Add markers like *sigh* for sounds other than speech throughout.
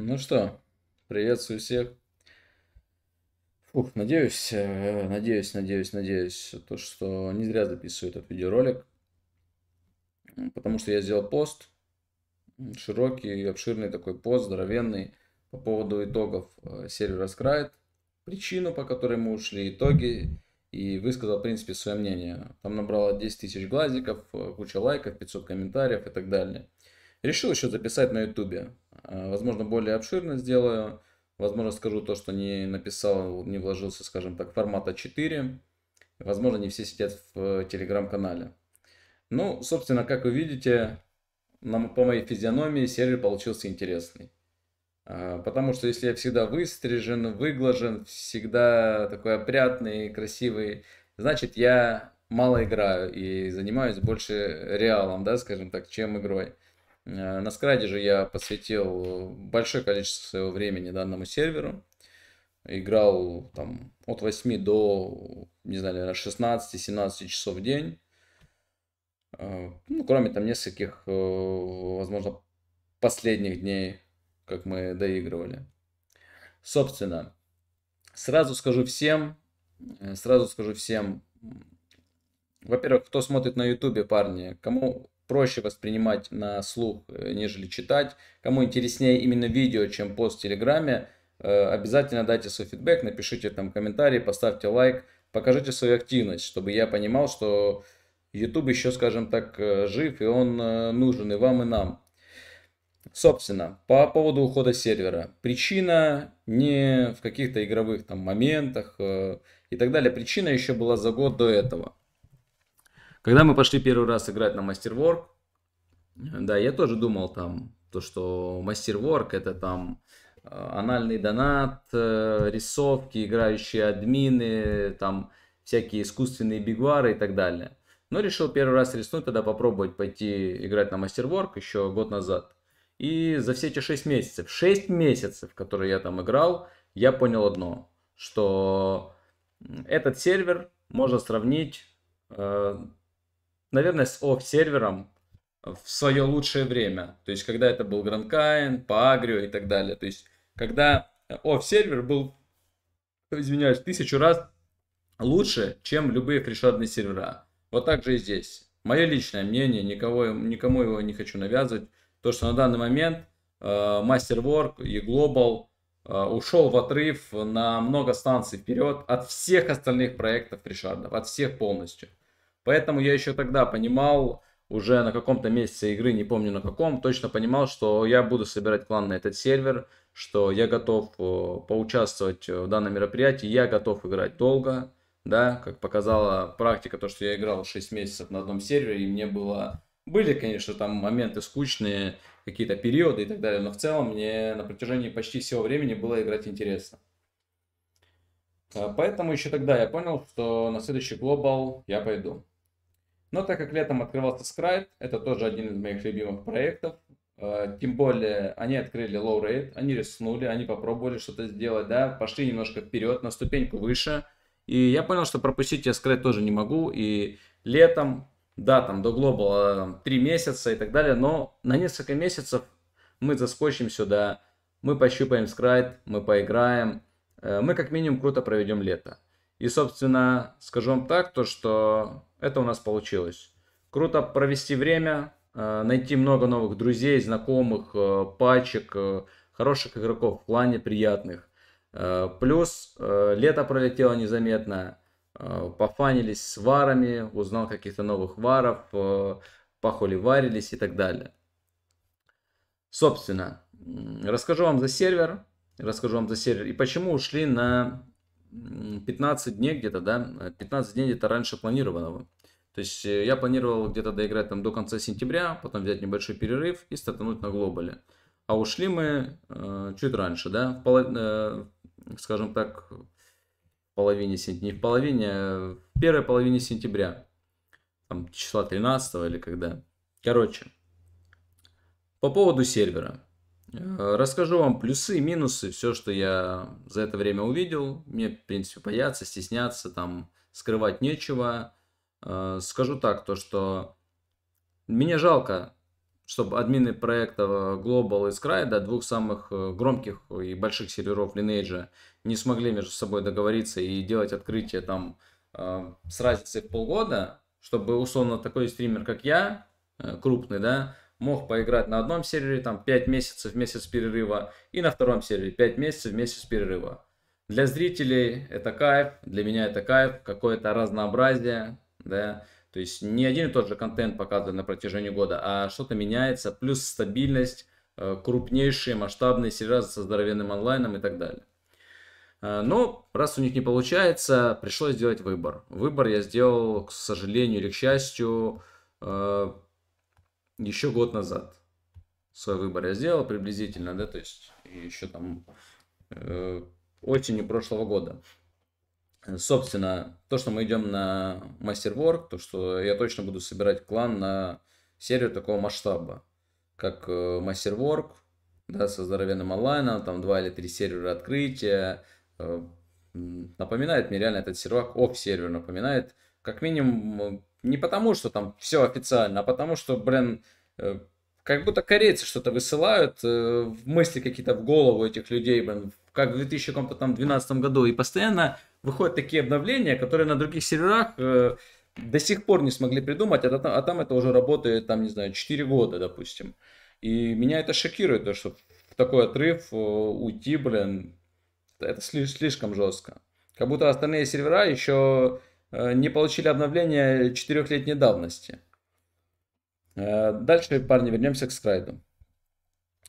Ну что, приветствую всех. Фух, надеюсь, э, надеюсь, надеюсь, надеюсь, то, что не зря записываю этот видеоролик. Потому что я сделал пост, широкий, обширный такой пост, здоровенный, по поводу итогов э, сервера Scribe, причину, по которой мы ушли, итоги, и высказал, в принципе, свое мнение. Там набрало 10 тысяч глазиков, э, куча лайков, 500 комментариев и так далее. Решил еще записать на ютубе, Э, возможно, более обширно сделаю. Возможно, скажу то, что не написал, не вложился, скажем так, формата 4. Возможно, не все сидят в э, телеграм-канале. Ну, собственно, как вы видите, на, по моей физиономии сервер получился интересный. Э, потому что если я всегда выстрижен, выглажен, всегда такой опрятный, красивый, значит я мало играю и занимаюсь больше реалом, да, скажем так, чем игрой. Э, на скраде же я посвятил большое количество своего времени данному серверу. Играл там от 8 до, не знаю, наверное, 16-17 часов в день. Э, ну, кроме там нескольких, э, возможно, последних дней, как мы доигрывали. Собственно, сразу скажу всем, сразу скажу всем, во-первых, кто смотрит на ютубе, парни, кому проще воспринимать на слух, э, нежели читать. Кому интереснее именно видео, чем пост в Телеграме, э, обязательно дайте свой фидбэк, напишите там комментарий, поставьте лайк, покажите свою активность, чтобы я понимал, что YouTube еще, скажем так, э, жив, и он нужен и вам, и нам. Собственно, по поводу ухода сервера. Причина не в каких-то игровых там моментах э, и так далее. Причина еще была за год до этого. Когда мы пошли первый раз играть на мастерворк, э, да, я тоже думал там, то, что мастерворк это там э, анальный донат, э, рисовки, играющие админы, там всякие искусственные бигвары и так далее. Но решил первый раз рискнуть, тогда попробовать пойти играть на мастерворк еще год назад. И за все эти 6 месяцев, 6 месяцев, которые я там играл, я понял одно, что этот сервер можно сравнить наверное, с офф-сервером в свое лучшее время. То есть, когда это был Гранкайн, Пагрио и так далее. То есть, когда офф-сервер был, извиняюсь, тысячу раз лучше, чем любые фришадные сервера. Вот так же и здесь. Мое личное мнение, никого, никому его не хочу навязывать, то, что на данный момент Мастерворк э, и Global э, ушел в отрыв на много станций вперед от всех остальных проектов Ришардов, от всех полностью. Поэтому я еще тогда понимал, уже на каком-то месяце игры, не помню на каком, точно понимал, что я буду собирать клан на этот сервер, что я готов э, поучаствовать э, в данном мероприятии, я готов играть долго, да, как показала практика, то, что я играл 6 месяцев на одном сервере, и мне было... Были, конечно, там моменты скучные, какие-то периоды и так далее, но в целом мне на протяжении почти всего времени было играть интересно. Э, поэтому еще тогда я понял, что на следующий глобал я пойду. Но так как летом открывался Scribe, это тоже один из моих любимых проектов. Э, тем более, они открыли low rate, они рискнули, они попробовали что-то сделать, да, пошли немножко вперед, на ступеньку выше. И я понял, что пропустить я Scribe тоже не могу. И летом, да, там до Global 3 э, месяца и так далее, но на несколько месяцев мы заскочим сюда, мы пощупаем Scribe, мы поиграем, э, мы как минимум круто проведем лето. И, собственно, скажу вам так, то, что это у нас получилось. Круто провести время, э, найти много новых друзей, знакомых, э, пачек, э, хороших игроков в плане приятных. Плюс лето пролетело незаметно, пофанились с варами, узнал каких-то новых варов, похоливарились и так далее. Собственно, расскажу вам за сервер, расскажу вам за сервер и почему ушли на 15 дней где-то, да, 15 э, дней где-то раньше планированного. То есть э, я планировал где-то доиграть там до конца сентября, потом взять небольшой перерыв и стартануть на глобале. А ушли мы э, чуть раньше, да, в полов... э, скажем так, в половине сентября, не в половине, а в первой половине сентября, там числа 13 или когда. Короче, по поводу сервера. Э, расскажу вам плюсы, минусы, все, что я за это время увидел. Мне, в принципе, бояться, стесняться, там, скрывать нечего. Э, скажу так, то, что мне жалко, чтобы админы проекта э, Global и Scry, да, двух самых громких и больших серверов Lineage, не смогли между собой договориться и делать открытие там с разницей в полгода, чтобы, условно, такой стример, как я, крупный, да, мог поиграть на одном сервере там 5 месяцев, месяц перерыва, и на втором сервере 5 месяцев, месяц перерыва. Для зрителей это кайф, для меня это кайф, какое-то разнообразие, да, то есть не один и тот же контент показывает на протяжении года, а что-то меняется, плюс стабильность, э, крупнейшие масштабные сервера со здоровенным онлайном и так далее. Э, Но ну, раз у них не получается, пришлось сделать выбор. Выбор я сделал, к сожалению или к счастью, э, еще год назад свой выбор я сделал приблизительно, да, то есть еще там э, осенью прошлого года. Собственно, то, что мы идем на мастерворк, то, что я точно буду собирать клан на серию такого масштаба, как э, мастерворк, да, со здоровенным онлайном, там два или три сервера открытия. Э, напоминает мне реально этот сервак, ок сервер напоминает. Как минимум не потому, что там все официально, а потому, что, блин, э, как будто корейцы что-то высылают, э, в мысли какие-то в голову этих людей, блин, как в 2012 году. И постоянно выходят такие обновления, которые на других серверах э, до сих пор не смогли придумать, а, а, там это уже работает, там, не знаю, 4 года, допустим. И меня это шокирует, то, что в такой отрыв уйти, блин, это слишком жестко. Как будто остальные сервера еще Э, не получили обновление четырехлетней давности. Э, дальше, парни, вернемся к скрайду.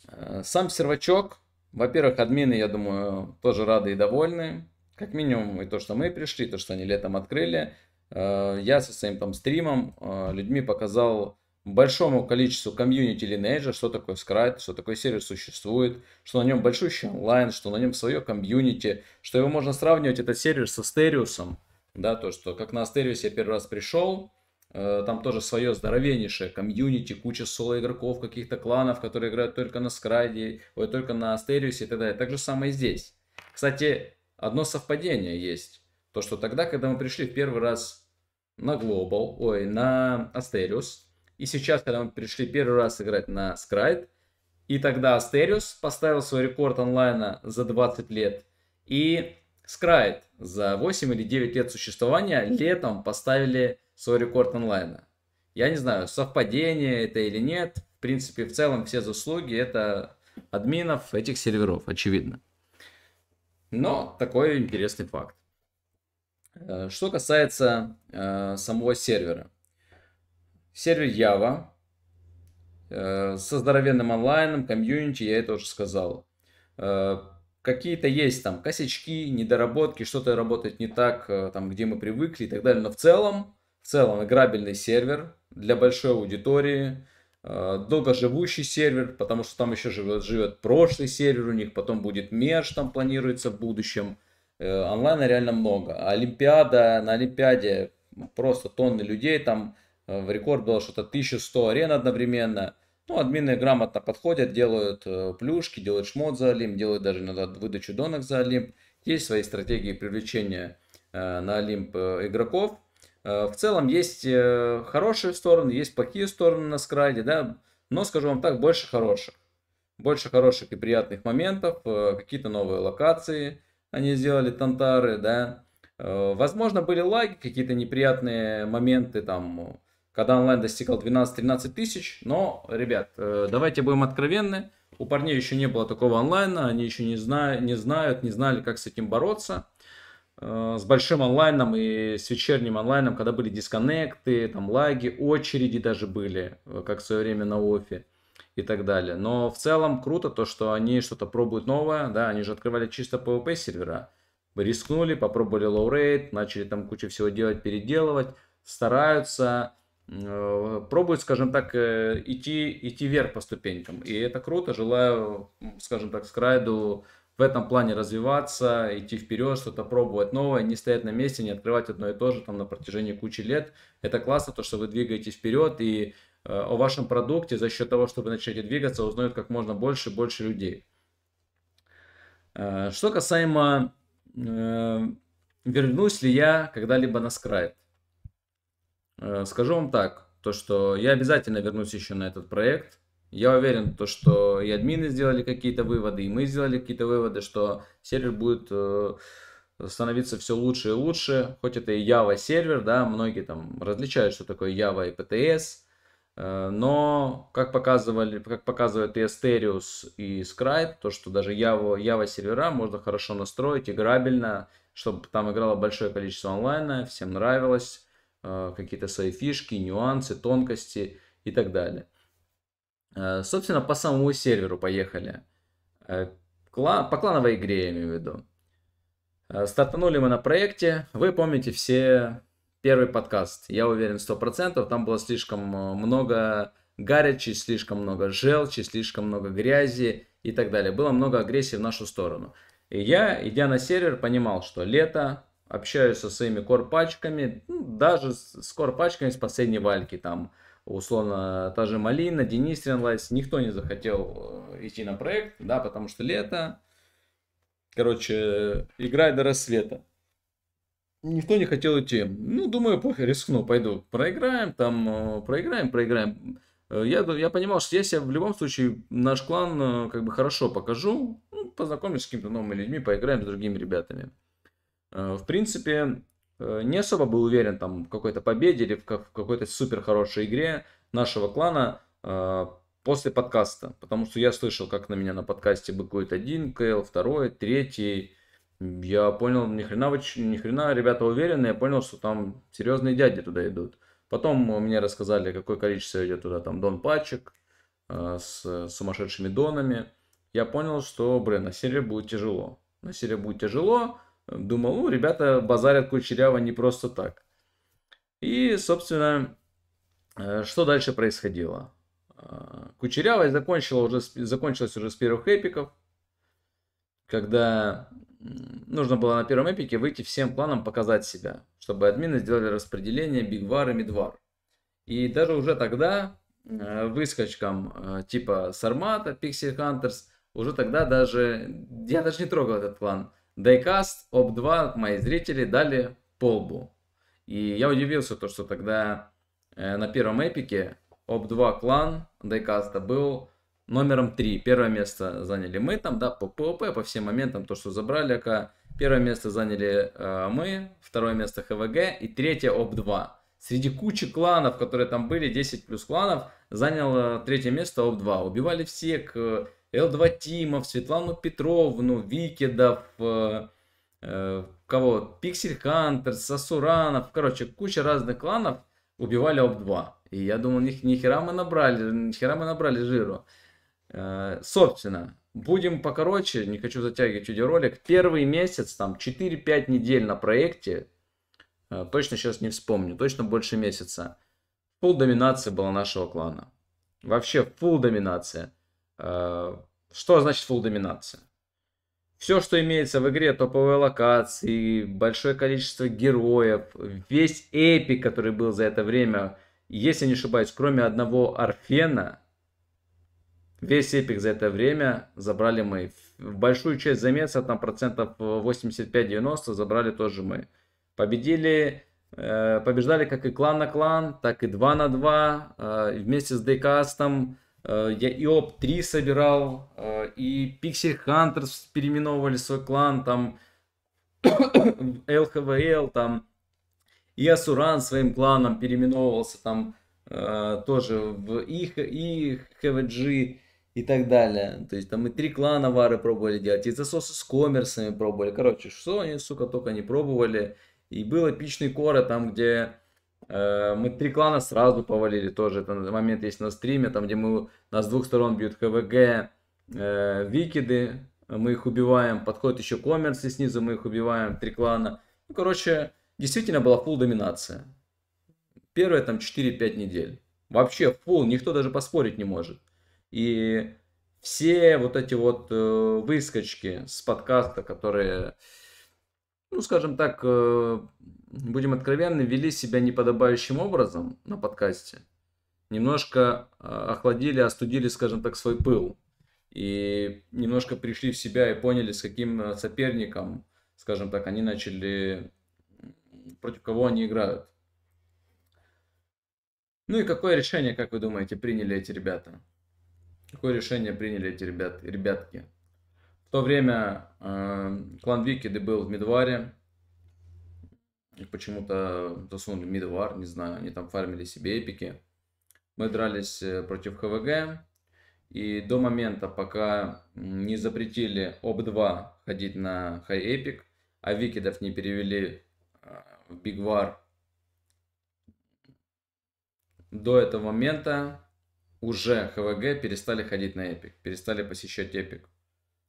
Э, сам сервачок, во-первых, админы, я думаю, тоже рады и довольны. Как минимум и то, что мы пришли, то, что они летом открыли. Я со своим там стримом людьми показал большому количеству комьюнити Lineage, что такое скрайд, что такой сервис существует, что на нем большущий онлайн, что на нем свое комьюнити, что его можно сравнивать, этот сервис, со Стериусом, да, то, что как на Астериус я первый раз пришел, э, там тоже свое здоровеннейшее комьюнити, куча соло-игроков, каких-то кланов, которые играют только на Скрайде, ой, только на Астериусе и так далее. Так же самое здесь. Кстати, одно совпадение есть. То, что тогда, когда мы пришли в первый раз на глобал ой, на Астериус, и сейчас, когда мы пришли первый раз играть на Скрайд, и тогда Астериус поставил свой рекорд онлайна за 20 лет, и Скрайд за 8 или 9 лет существования летом поставили свой рекорд онлайна. Я не знаю, совпадение это или нет. В принципе, в целом все заслуги это админов этих серверов, очевидно. Но такой интересный факт. Э, что касается э, самого сервера. Сервер Java э, со здоровенным онлайном, комьюнити, я это уже сказал. Э, какие-то есть там косячки, недоработки, что-то работает не так, э, там, где мы привыкли и так далее. Но в целом, в целом играбельный сервер для большой аудитории, э, долгоживущий сервер, потому что там еще живет, живет прошлый сервер у них, потом будет меж, там планируется в будущем. Э, онлайна реально много. А Олимпиада, на Олимпиаде просто тонны людей, там в рекорд было что-то 1100 арен одновременно – ну, админы грамотно подходят, делают э, плюшки, делают шмот за Олимп, делают даже иногда выдачу донок за Олимп. Есть свои стратегии привлечения э, на Олимп э, игроков. В целом есть хорошие стороны, есть плохие стороны на скрайде, да, но, скажу вам так, больше хороших. Больше хороших и приятных моментов, какие-то новые локации они сделали, тантары, да. Возможно, были лаги, какие-то неприятные моменты, там, когда онлайн достигал 12-13 тысяч. Но, ребят, э, давайте будем откровенны. У парней еще не было такого онлайна, они еще не, зна не знают, не знали, как с этим бороться. Э, с большим онлайном и с вечерним онлайном, когда были дисконнекты, там лаги, очереди даже были, э, как в свое время на ОФИ, и так далее. Но в целом круто то, что они что-то пробуют новое, да, они же открывали чисто PvP сервера. Рискнули, попробовали лоурейт, начали там кучу всего делать, переделывать, стараются, Э, пробует, скажем так, э, идти, идти вверх по ступенькам. И это круто. Желаю, скажем так, скрайду в этом плане развиваться, идти вперед, что-то пробовать новое, не стоять на месте, не открывать одно и то же там на протяжении кучи лет. Это классно, то, что вы двигаетесь вперед и э, о вашем продукте за счет того, чтобы начать начнете двигаться, узнают как можно больше и больше людей. Э, что касаемо э, вернусь ли я когда-либо на Scribe. Э, скажу вам так, то что я обязательно вернусь еще на этот проект. Я уверен, то, что и админы сделали какие-то выводы, и мы сделали какие-то выводы, что сервер будет э, становиться все лучше и лучше. Хоть это и Java сервер, да, многие там различают, что такое Java и PTS. Э, но, как, показывали, как показывает и Asterius, и Scribe, то, что даже Java, Java сервера можно хорошо настроить, играбельно, чтобы там играло большое количество онлайна, всем нравилось. А, какие-то свои фишки, нюансы, тонкости и так далее. А, собственно, по самому серверу поехали. А, по клановой игре я имею в виду. Стартанули мы на проекте. Вы помните все первый подкаст, я уверен, 100%. Там было слишком много горячи, слишком много желчи, слишком много грязи и так далее. Было много агрессии в нашу сторону. И я, идя на сервер, понимал, что лето, общаюсь со своими корпачками, ну, даже с корпачками с последней вальки, там, условно, та же Малина, Денис Тренлайс, никто не захотел э, идти на проект, да, потому что лето, короче, играй до рассвета. Никто не хотел идти. Ну, думаю, похер, рискну, пойду. Проиграем, там, э, проиграем, проиграем. Э, я, я понимал, что если я в любом случае наш клан как бы хорошо покажу, ну, познакомлюсь с какими-то новыми людьми, поиграем с другими ребятами. Э, в принципе, э, не особо был уверен там в какой-то победе или в какой-то супер хорошей игре нашего клана э, после подкаста, потому что я слышал, как на меня на подкасте быкует один КЛ, второй, третий. Я понял, ни хрена, вы, ни хрена ребята уверены, я понял, что там серьезные дяди туда идут. Потом мне рассказали, какое количество идет туда там Дон Пачек с сумасшедшими Донами. Я понял, что, блин, на серии будет тяжело. На серии будет тяжело, думал, ну, ребята базарят кучеряво не просто так. И, собственно, э, что дальше происходило? Э, кучерявость закончила уже, закончилась уже с первых эпиков, когда нужно было на первом эпике выйти всем кланам показать себя, чтобы админы сделали распределение бигвар и мидвар. И даже уже тогда э, выскочкам типа Сармата, Пикси Хантерс, уже тогда даже, я даже не трогал этот клан, Дайкаст, об 2 мои зрители дали полбу. И я удивился, то, что тогда э, на первом эпике об 2 клан Дайкаста был номером 3. Первое место заняли мы там, да, по ПВП, по всем моментам, то, что забрали АК. Первое место заняли э, мы, второе место ХВГ и третье об 2 Среди кучи кланов, которые там были, 10 плюс кланов, занял третье место об 2 Убивали всех, э, Л2 Тимов, Светлану Петровну, Викидов, э, э, кого? Пиксель Хантер, Сасуранов. Короче, куча разных кланов убивали об-2. И я думал, них ни хера мы набрали, ни хера мы набрали жиру. Э, собственно, будем покороче, не хочу затягивать ролик Первый месяц, там 4-5 недель на проекте, э, точно сейчас не вспомню, точно больше месяца. пол доминация была нашего клана. Вообще пол доминация. Э, что значит full доминация? Все, что имеется в игре, топовые локации, большое количество героев, весь эпик, который был за это время, если не ошибаюсь, кроме одного Арфена, весь эпик за это время забрали мы. Большую часть замеса, там процентов 85-90, забрали тоже мы. Победили, э, побеждали как и клан на клан, так и 2 на 2, э, вместе с Дейкастом. Э, я и ОП-3 собирал, э, и Pixel Hunters переименовывали свой клан, там ЛХВЛ, *coughs* там и Асуран своим кланом переименовывался, там э, тоже в их и ХВГ и так далее. То есть там и три клана вары пробовали делать, и засосы с коммерсами пробовали. Короче, что они, сука, только не пробовали. И был эпичный кора там, где Э, мы три клана сразу повалили тоже. Это момент есть на стриме, там где мы нас с двух сторон бьют КВГ, э, Викиды. Мы их убиваем. Подходит еще коммерс и снизу мы их убиваем. Три клана. Ну, короче, действительно была фул доминация. Первые там 4-5 недель. Вообще фул, никто даже поспорить не может. И все вот эти вот э, выскочки с подкаста, которые, ну, скажем так, э, будем откровенны, вели себя неподобающим образом на подкасте, немножко а, охладили, остудили, скажем так, свой пыл. И немножко пришли в себя и поняли, с каким а, соперником, скажем так, они начали, против кого они играют. Ну и какое решение, как вы думаете, приняли эти ребята? Какое решение приняли эти ребят, ребятки? В то время э, клан Викиды был в Медваре, их почему-то засунули мидвар, не знаю, они там фармили себе эпики. Мы дрались э, против ХВГ, и до момента, пока не запретили ОБ-2 ходить на High Epic, а Викидов не перевели а, в Бигвар, до этого момента уже ХВГ перестали ходить на Эпик, перестали посещать Эпик.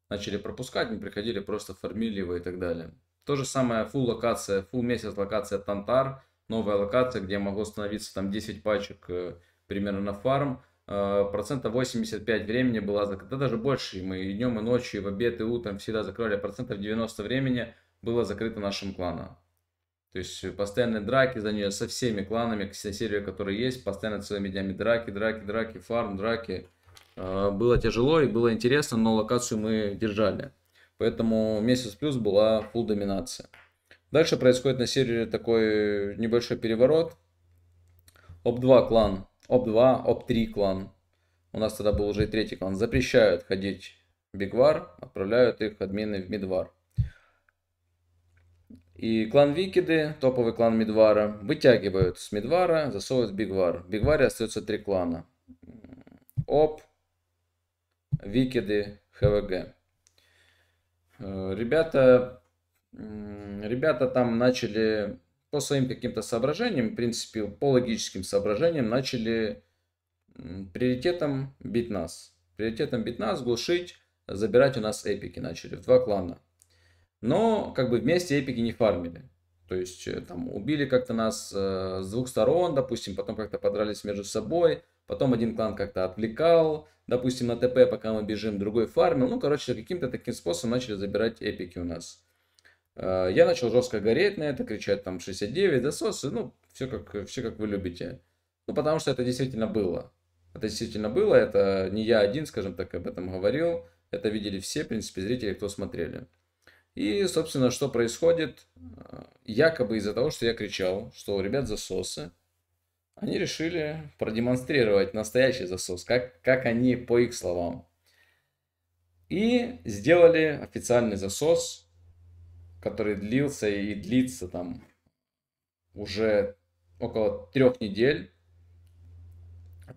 Начали пропускать, не приходили, просто фармили его и так далее. То же самое full локация, full месяц локация Тантар, новая локация, где я могу остановиться там 10 пачек э, примерно на фарм. Э, процентов 85 времени была закрыта, даже больше, мы и днем, и ночью, и в обед, и утром всегда закрывали, процентов 90 времени было закрыто нашим кланом. То есть э, постоянные драки за нее со всеми кланами, ксеносерия, которые есть, постоянно целыми днями драки, драки, драки, фарм, драки. Было тяжело и было интересно, но локацию мы держали. Поэтому месяц плюс была full доминация. Дальше происходит на сервере такой небольшой переворот. ОП-2 клан, ОП-2, ОП-3 клан. У нас тогда был уже и третий клан. Запрещают ходить в Бигвар, отправляют их админы в Мидвар. И клан Викиды, топовый клан Мидвара, вытягивают с Мидвара, засовывают в Бигвар. В Бигваре остается три клана. ОП, Викиды, ХВГ. Э, ребята, ребята там начали по своим каким-то соображениям, в принципе, по логическим соображениям, начали приоритетом бить нас. Приоритетом бить нас, глушить, забирать у нас эпики начали в два клана. Но как бы вместе эпики не фармили. То есть э, там убили как-то нас э, с двух сторон, допустим, потом как-то подрались между собой. Потом один клан как-то отвлекал, допустим, на ТП, пока мы бежим, другой фармил. Ну, короче, каким-то таким способом начали забирать эпики у нас. А, я начал жестко гореть на это, кричать там 69, засосы, ну, все как, все как вы любите. Ну, потому что это действительно было. Это действительно было, это не я один, скажем так, об этом говорил. Это видели все, в принципе, зрители, кто смотрели. И, собственно, что происходит? А, якобы из-за того, что я кричал, что у ребят засосы, они решили продемонстрировать настоящий засос, как, как они, по их словам. И сделали официальный засос, который длился и длится там уже около трех недель.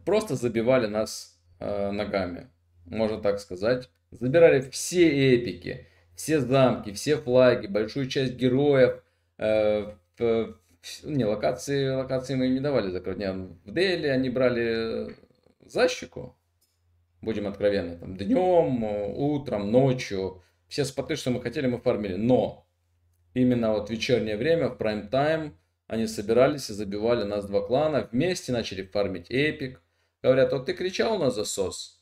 Просто забивали нас э, ногами, можно так сказать. Забирали все эпики, все замки, все флаги, большую часть героев, э, не, локации, локации мы им не давали закрывать. В Дели они брали защику, будем откровенны, там, днем, утром, ночью. Все споты, что мы хотели, мы фармили. Но именно вот вечернее время, в прайм-тайм, они собирались и забивали нас два клана. Вместе начали фармить эпик. Говорят, вот ты кричал на засос.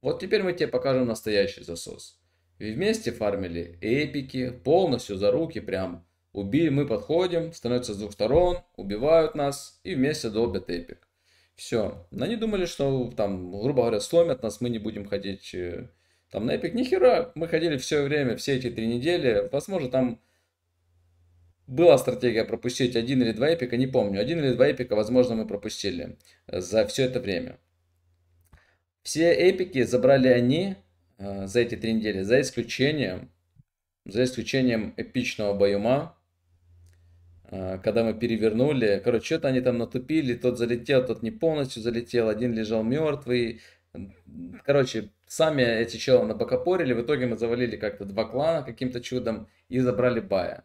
Вот теперь мы тебе покажем настоящий засос. И вместе фармили эпики, полностью за руки прям. Убили, мы подходим, становятся с двух сторон, убивают нас и вместе долбят эпик. Все. Но они думали, что там, грубо говоря, сломят нас, мы не будем ходить э, там на эпик. Нихера, мы ходили все время, все эти три недели. Возможно, там была стратегия пропустить один или два эпика, не помню. Один или два эпика, возможно, мы пропустили э, за все это время. Все эпики забрали они э, за эти три недели, за исключением, за исключением эпичного боюма, а, когда мы перевернули. Короче, что-то они там натупили, тот залетел, тот не полностью залетел, один лежал мертвый. Короче, сами эти челы набокопорили, в итоге мы завалили как-то два клана каким-то чудом и забрали бая.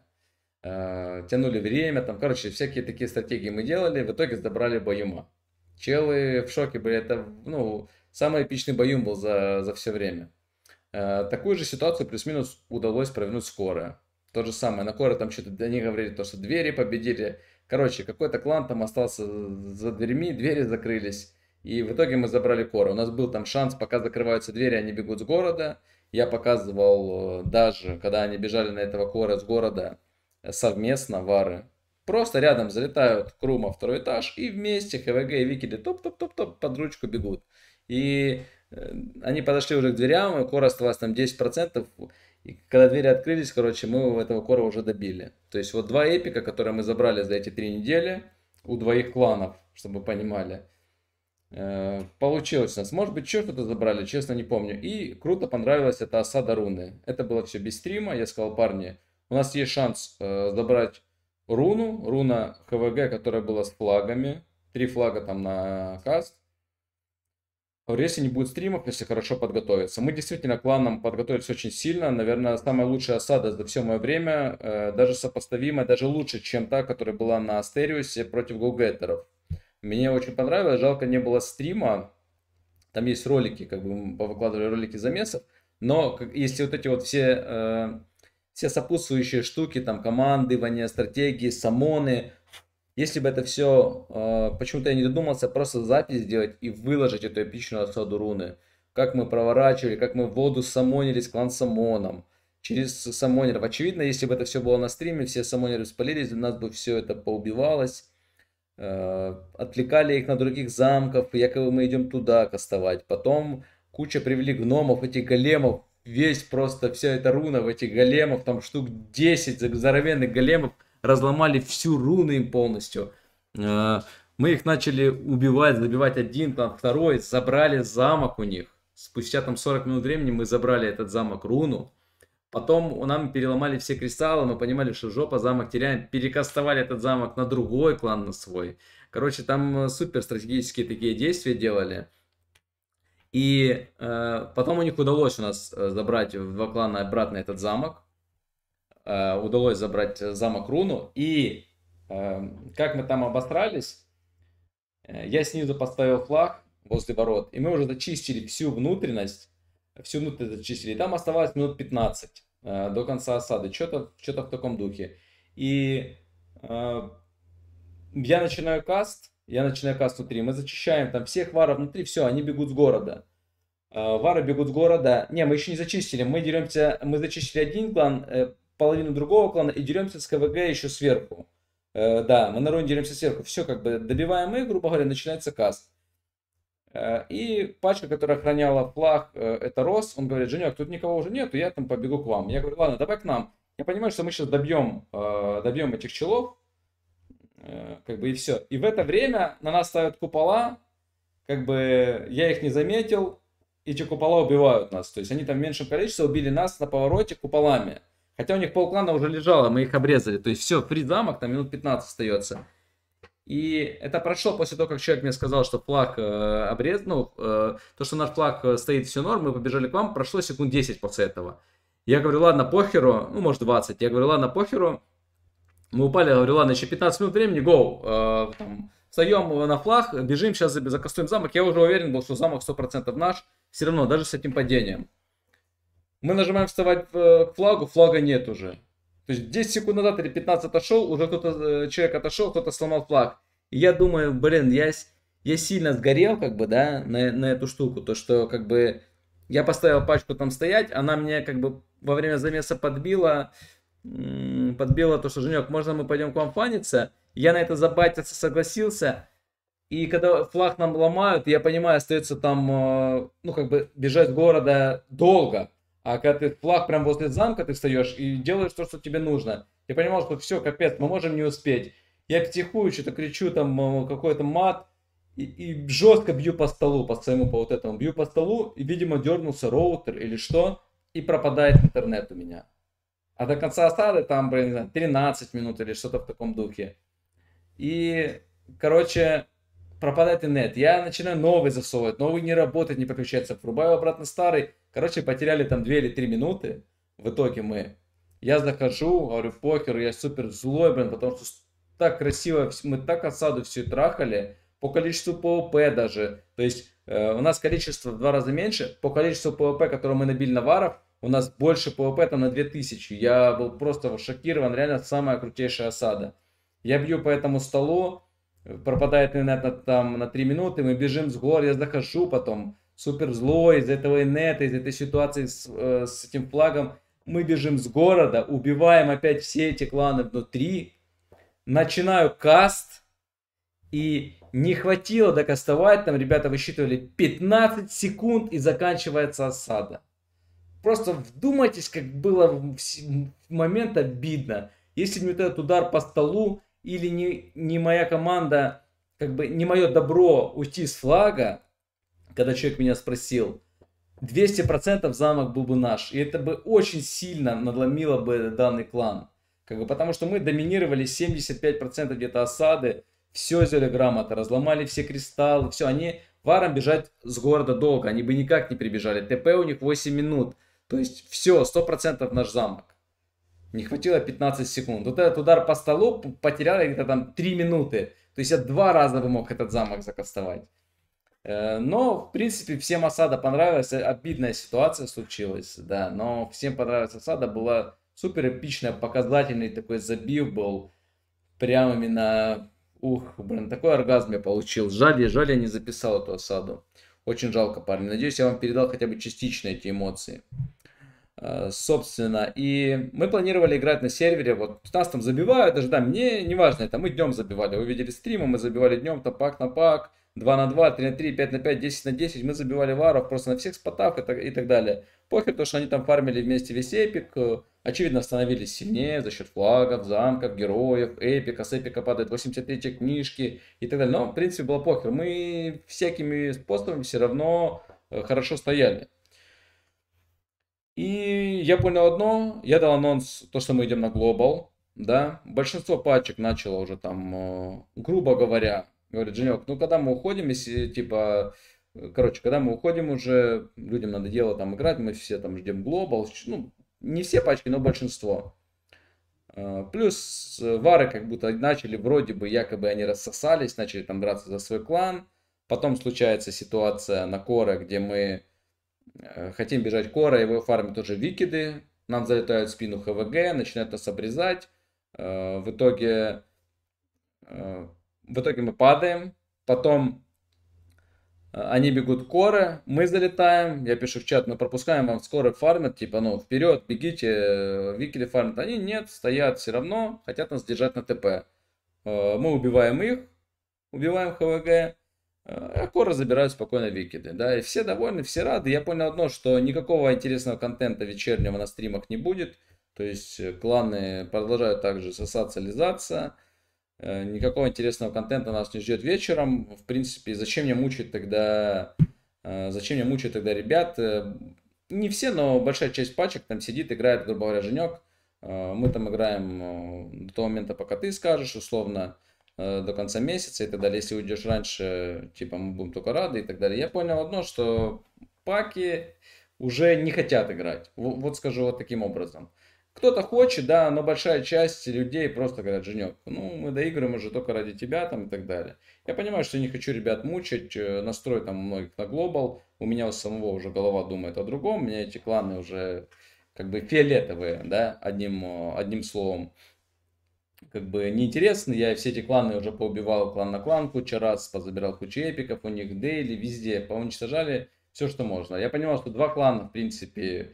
А, тянули время, там, короче, всякие такие стратегии мы делали, в итоге забрали боюма. Челы в шоке были, это, ну, самый эпичный боюм был за, за все время. А, такую же ситуацию плюс-минус удалось провернуть скорая. То же самое, на коре там что-то, они говорили, то, что двери победили. Короче, какой-то клан там остался за дверьми, двери закрылись. И в итоге мы забрали коры. У нас был там шанс, пока закрываются двери, они бегут с города. Я показывал э, даже, когда они бежали на этого кора с города э, совместно, вары. Просто рядом залетают Крума второй этаж, и вместе ХВГ и Викиды топ-топ-топ-топ под ручку бегут. И э, они подошли уже к дверям, и кора оставалось там 10%. И когда двери открылись, короче, мы этого кора уже добили. То есть вот два эпика, которые мы забрали за эти три недели у двоих кланов, чтобы вы понимали. Э, получилось у нас. Может быть, еще что-то забрали, честно не помню. И круто понравилась эта осада руны. Это было все без стрима. Я сказал, парни, у нас есть шанс э, забрать руну. Руна ХВГ, которая была с флагами. Три флага там на каст говорю, если не будет стримов, если хорошо подготовиться. Мы действительно кланом подготовились очень сильно. Наверное, самая лучшая осада за все мое время, э, даже сопоставимая, даже лучше, чем та, которая была на Астериусе против гоугеттеров. Мне очень понравилось, жалко не было стрима. Там есть ролики, как бы мы выкладывали ролики замесов. Но если вот эти вот все, э, все сопутствующие штуки, там командование, стратегии, самоны, если бы это все, э, почему-то я не додумался, просто запись сделать и выложить эту эпичную отсаду руны. Как мы проворачивали, как мы воду самонились клан самоном, через самонеров. Очевидно, если бы это все было на стриме, все самонеры спалились, у нас бы все это поубивалось. Э, отвлекали их на других замков, якобы мы идем туда кастовать. Потом куча привели гномов, этих големов, весь просто вся эта руна в этих големов, там штук 10 здоровенных големов, разломали всю руну им полностью. Э, мы их начали убивать, забивать один, там второй, забрали замок у них. Спустя там 40 минут времени мы забрали этот замок руну. Потом нам переломали все кристаллы, мы понимали, что жопа, замок теряем. Перекастовали этот замок на другой клан, на свой. Короче, там э, супер стратегические такие действия делали. И э, потом у них удалось у нас э, забрать в два клана обратно этот замок. Э, удалось забрать э, замок Руну. И э, как мы там обосрались, я снизу поставил флаг возле ворот, и мы уже зачистили всю внутренность, всю внутренность зачистили. И там оставалось минут 15 до конца осады, что-то что в таком духе. И я начинаю каст, я начинаю каст внутри, мы зачищаем там всех варов внутри, все, они бегут с города. Вары бегут с города. Не, мы еще не зачистили. Мы деремся. Мы зачистили один клан половину другого клана и деремся с КВГ еще сверху. Э, да, мы на районе деремся сверху. Все, как бы добиваем их, грубо говоря, начинается каст. Э, и пачка, которая охраняла флаг, э, это Рос, он говорит, Женек, тут никого уже нет, я там побегу к вам. Я говорю, ладно, давай к нам. Я понимаю, что мы сейчас добьем, э, добьем этих челов, э, как бы и все. И в это время на нас ставят купола, как бы я их не заметил, эти купола убивают нас. То есть они там в меньшем количестве убили нас на повороте куполами. Хотя у них полклана уже лежало, мы их обрезали. То есть все, фри замок, там минут 15 остается. И это прошло после того, как человек мне сказал, что флаг э, обрез, ну, э, то, что наш флаг э, стоит все норм, мы побежали к вам, прошло секунд 10 после этого. Я говорю, ладно, похеру, ну, может, 20. Я говорю, ладно, похеру. Мы упали, я говорю, ладно, еще 15 минут времени, гоу. Э, встаем на флаг, бежим, сейчас закастуем замок. Я уже уверен был, что замок 100% наш, все равно, даже с этим падением. Мы нажимаем вставать э, к флагу, флага нет уже. То есть 10 секунд назад или 15 отошел, уже кто-то, э, человек отошел, кто-то сломал флаг. И я думаю, блин, я, я сильно сгорел, как бы, да, на, на эту штуку. То, что, как бы, я поставил пачку там стоять, она мне, как бы, во время замеса подбила, подбила то, что, Женек, можно мы пойдем к вам фаниться? Я на это забатиться согласился. И когда флаг нам ломают, я понимаю, остается там, э, ну, как бы, бежать города долго. А когда ты флаг прям возле замка ты встаешь и делаешь то, что тебе нужно. Я понимал, что все, капец, мы можем не успеть. Я птихую, что-то кричу, там э, какой-то мат. И, и жестко бью по столу, по своему, по вот этому. Бью по столу, и, видимо, дернулся роутер или что, и пропадает интернет у меня. А до конца осады там, блин, 13 минут или что-то в таком духе. И, короче, пропадает интернет. Я начинаю новый засовывать, новый не работает, не подключается. Врубаю обратно старый, Короче, потеряли там 2 или 3 минуты. В итоге мы... Я захожу, говорю, покер, я супер злой, блин, потому что так красиво, мы так отсаду все трахали, по количеству ПВП даже. То есть э, у нас количество в два раза меньше, по количеству ПВП, которое мы набили наваров, у нас больше ПВП там на 2000. Я был просто шокирован, реально самая крутейшая осада. Я бью по этому столу, пропадает наверное там на 3 минуты, мы бежим с гор, я захожу потом, супер злой из этого инета, из этой ситуации с, э, с этим флагом. Мы бежим с города, убиваем опять все эти кланы внутри. Начинаю каст. И не хватило докастовать. Там ребята высчитывали 15 секунд и заканчивается осада. Просто вдумайтесь, как было в, момент обидно. Если не вот этот удар по столу или не, не моя команда, как бы не мое добро уйти с флага, когда человек меня спросил, 200% замок был бы наш. И это бы очень сильно надломило бы данный клан. Как бы, потому что мы доминировали 75% где-то осады, все сделали грамотно, разломали все кристаллы, все. Они варом бежать с города долго, они бы никак не прибежали. ТП у них 8 минут. То есть все, 100% наш замок. Не хватило 15 секунд. Вот этот удар по столу потерял где-то там 3 минуты. То есть я два раза бы мог этот замок закастовать. Э, но, в принципе, всем осада понравилась. Э, обидная ситуация случилась, да. Но всем понравилась осада. Была супер эпичная, показательный такой забив был. Прямо именно... Ух, блин, такой оргазм я получил. Жаль, жаль, я не записал эту осаду. Очень жалко, парни. Надеюсь, я вам передал хотя бы частично эти эмоции. Э, собственно, и мы планировали играть на сервере, вот нас там забивают, даже да, мне не важно, это мы днем забивали, вы видели стримы, мы забивали днем, то пак на пак, 2 на 2, 3 на 3, 5 на 5, 10 на 10. Мы забивали варов просто на всех спотах и так, и так далее. Похер, то, что они там фармили вместе весь эпик. Э, очевидно, становились сильнее за счет флагов, замков, героев, эпика. С эпика падает 83 книжки и так далее. Но, в принципе, было похер. Мы всякими способами все равно э, хорошо стояли. И я понял одно, я дал анонс, то, что мы идем на глобал, да, большинство пачек начало уже там, э, грубо говоря, Говорит, Женек, ну когда мы уходим, если типа Короче, когда мы уходим уже, людям надо дело там играть, мы все там ждем глобал, ну, не все пачки, но большинство. А, плюс вары как будто начали, вроде бы якобы они рассосались, начали там драться за свой клан. Потом случается ситуация на Коре, где мы э, хотим бежать Кора, его фарме тоже викиды. Нам залетают в спину ХВГ, начинают нас обрезать. А, в итоге а, в итоге мы падаем, потом э, они бегут коры, мы залетаем, я пишу в чат, мы «Ну, пропускаем, вам скоро фармят, типа, ну, вперед, бегите, э, викили фармят. Они нет, стоят все равно, хотят нас держать на ТП. Э, мы убиваем их, убиваем ХВГ, а коры забирают спокойно викиды, да, и все довольны, все рады. Я понял одно, что никакого интересного контента вечернего на стримах не будет, то есть кланы продолжают также сосаться, лизаться, Э, никакого интересного контента нас не ждет вечером. В принципе, зачем мне мучить тогда, э, зачем мне мучить тогда ребят? Э, не все, но большая часть пачек там сидит, играет, грубо говоря, Женек. Мы там играем до того момента, пока ты скажешь, условно, до конца месяца и так далее. Если уйдешь раньше, типа, мы будем только рады и так далее. Я понял одно, что паки уже не хотят играть. Вот скажу вот таким образом. Кто-то хочет, да, но большая часть людей просто говорят, Женек, ну, мы доигрываем уже только ради тебя там и так далее. Я понимаю, что я не хочу ребят мучить, э, настрой там у многих на глобал, у меня у самого уже голова думает о другом, у меня эти кланы уже как бы фиолетовые, да, одним, э, одним словом. Как бы неинтересно, я все эти кланы уже поубивал, клан на клан куча раз, позабирал кучу эпиков, у них дейли, везде поуничтожали все, что можно. Я понимал, что два клана, в принципе,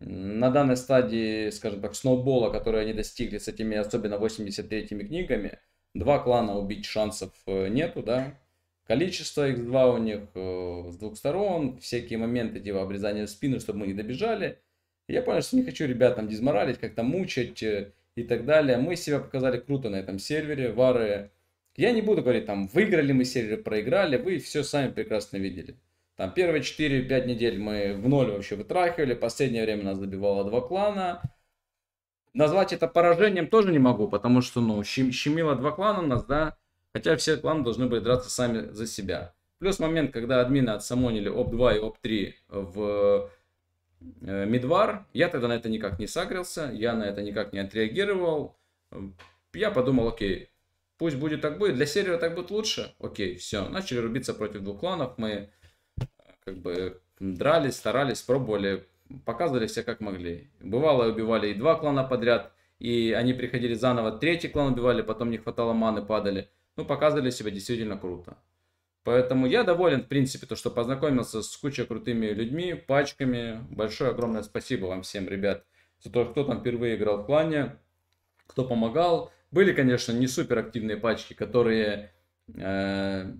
на данной стадии, скажем так, сноубола, который они достигли с этими, особенно 83-ми книгами, два клана убить шансов э, нету, да. Количество их два у них э, с двух сторон, всякие моменты типа обрезания спины, чтобы мы не добежали. я понял, что не хочу ребятам дизморалить, как-то мучать э, и так далее. Мы себя показали круто на этом сервере, вары. Я не буду говорить, там, выиграли мы сервер, проиграли, вы все сами прекрасно видели. Там первые 4-5 недель мы в ноль вообще вытрахивали. Последнее время нас добивало два клана. Назвать это поражением тоже не могу, потому что, ну, щемило два клана нас, да. Хотя все кланы должны были драться сами за себя. Плюс момент, когда админы отсамонили ОП-2 и ОП-3 в э, Мидвар, я тогда на это никак не сагрился, я на это никак не отреагировал. Я подумал, окей, пусть будет так будет, для сервера так будет лучше. Окей, все, начали рубиться против двух кланов, мы как бы дрались, старались, пробовали, показывали все как могли. Бывало, убивали и два клана подряд, и они приходили заново, третий клан убивали, потом не хватало маны, падали. Ну, показывали себя действительно круто. Поэтому я доволен, в принципе, то, что познакомился с кучей крутыми людьми, пачками. Большое огромное спасибо вам всем, ребят, за то, кто там впервые играл в клане, кто помогал. Были, конечно, не суперактивные пачки, которые э,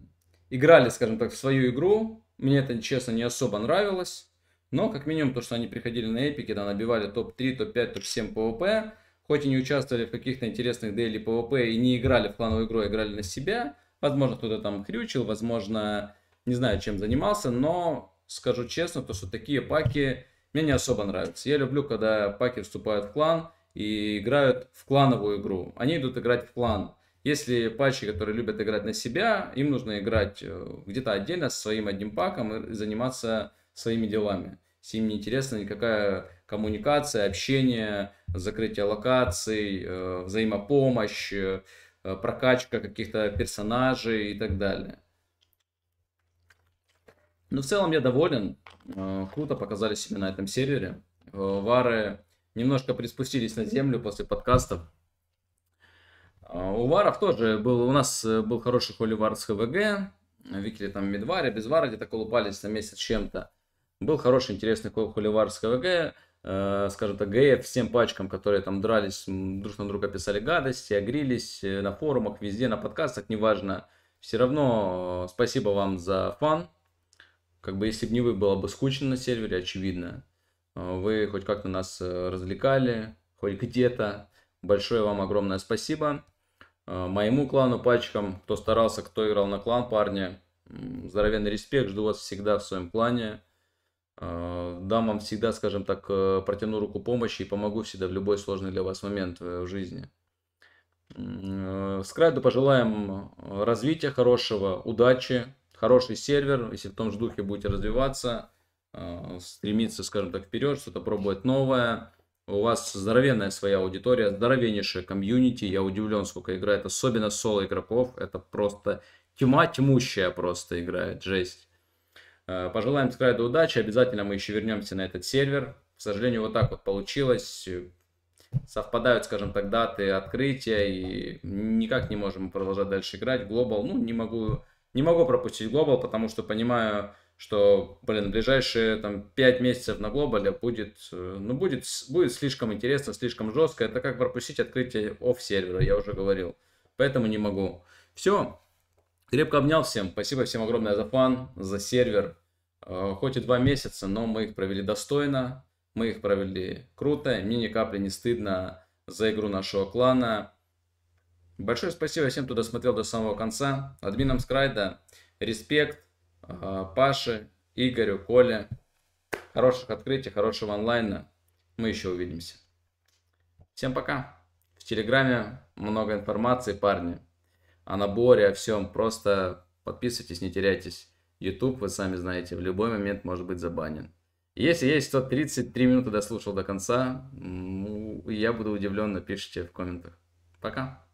играли, скажем так, в свою игру, мне это, честно, не особо нравилось. Но, как минимум, то, что они приходили на эпике, да, набивали топ-3, топ-5, топ-7 ПВП, хоть и не участвовали в каких-то интересных дейли ПВП и не играли в клановую игру, а играли на себя. Возможно, кто-то там хрючил, возможно, не знаю, чем занимался, но скажу честно, то, что такие паки мне не особо нравятся. Я люблю, когда паки вступают в клан и играют в клановую игру. Они идут играть в клан, если патчи, которые любят играть на себя, им нужно играть э, где-то отдельно со своим одним паком и заниматься своими делами. С ним не никакая коммуникация, общение, закрытие локаций, э, взаимопомощь, э, прокачка каких-то персонажей и так далее. Но ну, в целом я доволен. Круто показались себя на этом сервере. Вары немножко приспустились на землю после подкастов. А у варов тоже был, у нас э, был хороший холивар с ХВГ, Викли там Медваря, без Вара где-то колупались на месяц чем-то. Был хороший, интересный Холли Вар с ХВГ, э, скажем так, ГФ всем пачкам, которые там дрались, друг на друга писали гадости, огрились э, на форумах, везде, на подкастах, неважно. Все равно э, спасибо вам за фан. Как бы если бы не вы, было бы скучно на сервере, очевидно. Вы хоть как-то нас развлекали, хоть где-то. Большое вам огромное спасибо. Э, моему клану пачкам, кто старался, кто играл на клан, парни, здоровенный респект, жду вас всегда в своем клане. Э, дам вам всегда, скажем так, э, протяну руку помощи и помогу всегда в любой сложный для вас момент в жизни. Скрайду пожелаем развития хорошего, удачи, хороший сервер, если в том же духе будете развиваться, стремиться, скажем так, вперед, что-то пробовать новое. У вас здоровенная своя аудитория, здоровеннейшая комьюнити. Я удивлен, сколько играет, особенно соло игроков. Это просто тьма тьмущая просто играет, жесть. Э, пожелаем Скрайду удачи. Обязательно мы еще вернемся на этот сервер. К сожалению, вот так вот получилось. Совпадают, скажем так, даты открытия. И никак не можем продолжать дальше играть. Глобал, ну, не могу, не могу пропустить Глобал, потому что понимаю, что, блин, ближайшие там 5 месяцев на глобале будет, э, ну, будет, будет слишком интересно, слишком жестко. Это как пропустить открытие офф-сервера, я уже говорил. Поэтому не могу. Все. Крепко обнял всем. Спасибо всем огромное за фан, за сервер. Э, хоть и два месяца, но мы их провели достойно. Мы их провели круто. Мне ни капли не стыдно за игру нашего клана. Большое спасибо всем, кто досмотрел до самого конца. Админам Скрайда, респект. Паше, Игорю, Коле. Хороших открытий, хорошего онлайна. Мы еще увидимся. Всем пока. В Телеграме много информации, парни. О наборе, о всем. Просто подписывайтесь, не теряйтесь. YouTube, вы сами знаете, в любой момент может быть забанен. Если есть 133 минуты дослушал до конца, ну, я буду удивлен, напишите в комментах. Пока.